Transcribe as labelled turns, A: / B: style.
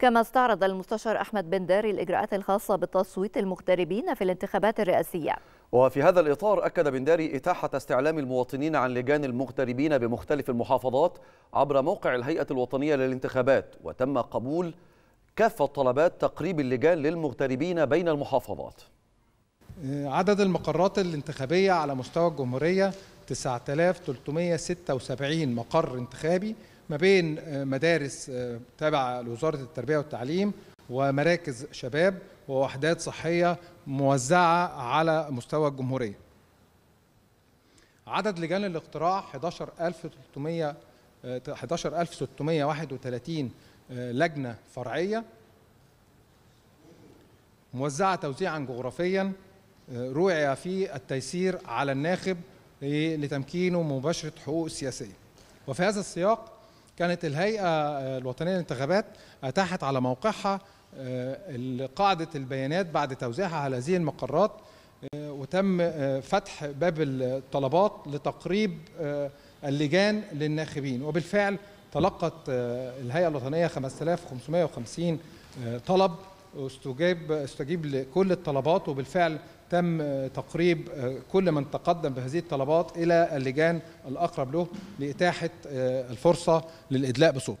A: كما استعرض المستشار أحمد بندر الإجراءات الخاصة بتصويت المغتربين في الانتخابات الرئاسية
B: وفي هذا الإطار أكد بنداري إتاحة استعلام المواطنين عن لجان المغتربين بمختلف المحافظات عبر موقع الهيئة الوطنية للانتخابات وتم قبول كافة طلبات تقريب اللجان للمغتربين بين المحافظات
C: آه، عدد المقرات الانتخابية على مستوى الجمهورية 9376 مقر انتخابي ما بين آه، مدارس آه، تابعة لوزاره التربيه والتعليم ومراكز شباب ووحدات صحيه موزعه على مستوى الجمهوريه. عدد لجان الاقتراع 11300 11631 آه، لجنه فرعيه موزعه توزيعا جغرافيا روعي في التيسير على الناخب لتمكينه مباشره حقوق سياسيه. وفي هذا السياق كانت الهيئة آه، الوطنية للانتخابات أتاحت على موقعها آه، قاعدة البيانات بعد توزيعها على هذه المقرات آه، وتم فتح باب الطلبات لتقريب اللجان للناخبين وبالفعل تلقت الهيئة الوطنية 5550 طلب استجاب استجيب لكل الطلبات وبالفعل تم تقريب آه، كل من تقدم بهذه الطلبات الى اللجان الاقرب له لاتاحه آه، الفرصه للادلاء بصوت